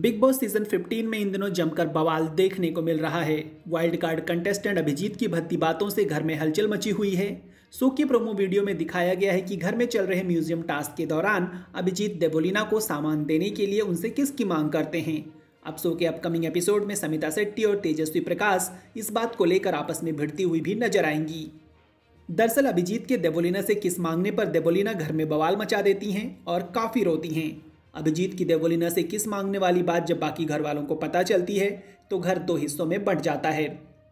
big boss season 15 में इन दिनों जमकर बवाल देखने को मिल रहा है वाइल्ड कार्ड कंटेस्टेंट अभिजीत की भत्ती बातों से घर में हलचल मची हुई है सो की प्रोमो वीडियो में दिखाया गया है कि घर में चल रहे म्यूजियम टास्क के दौरान अभिजीत देबोलिना को सामान देने के लिए उनसे किसकी मांग करते हैं अब सो के अपकमिंग एपिसोड में समिता सेट्टी और तेजस्वी प्रकाश इस बात को लेकर आपस में भिड़ती हुई भी नजर आएंगी दरअसल अभिजीत के देबोलिना से किस मांगने पर देबोलिना घर में बवाल मचा देती हैं और काफ़ी रोती हैं अभिजीत की देवोलिना से किस मांगने वाली बात जब बाकी घर वालों को पता चलती है तो घर दो हिस्सों में बंट जाता है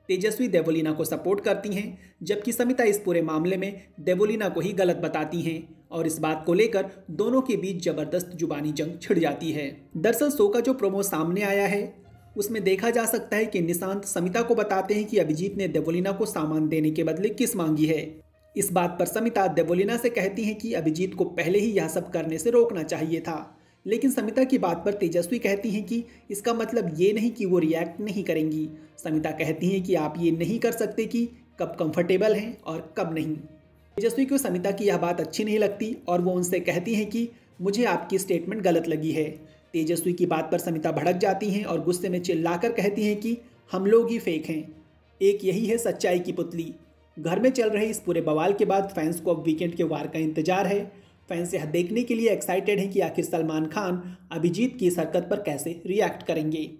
तेजस्वी देवोलिना को सपोर्ट करती हैं जबकि समिता इस पूरे मामले में देवोलिना को ही गलत बताती हैं और इस बात को लेकर दोनों के बीच जबरदस्त जुबानी जंग छिड़ जाती है दरअसल सो का जो प्रोमो सामने आया है उसमें देखा जा सकता है कि निशांत समिता को बताते हैं कि अभिजीत ने देवोलिना को सामान देने के बदले किस मांगी है इस बात पर समिता देवोलिना से कहती हैं कि अभिजीत को पहले ही यह सब करने से रोकना चाहिए था लेकिन समिता की बात पर तेजस्वी कहती हैं कि इसका मतलब ये नहीं कि वो रिएक्ट नहीं करेंगी समिता कहती हैं कि आप ये नहीं कर सकते कि कब कंफर्टेबल हैं और कब नहीं तेजस्वी को समिता की यह बात अच्छी नहीं लगती और वो उनसे कहती हैं कि मुझे आपकी स्टेटमेंट गलत लगी है तेजस्वी की बात पर समिता भड़क जाती हैं और गुस्से में चिल्लाकर कहती हैं कि हम लोग ही फेक हैं एक यही है सच्चाई की पुतली घर में चल रहे इस पूरे बवाल के बाद फैंस को अब वीकेंड के वार का इंतजार है फैंस यह देखने के लिए एक्साइटेड हैं कि आखिर सलमान खान अभिजीत की इस हरकत पर कैसे रिएक्ट करेंगे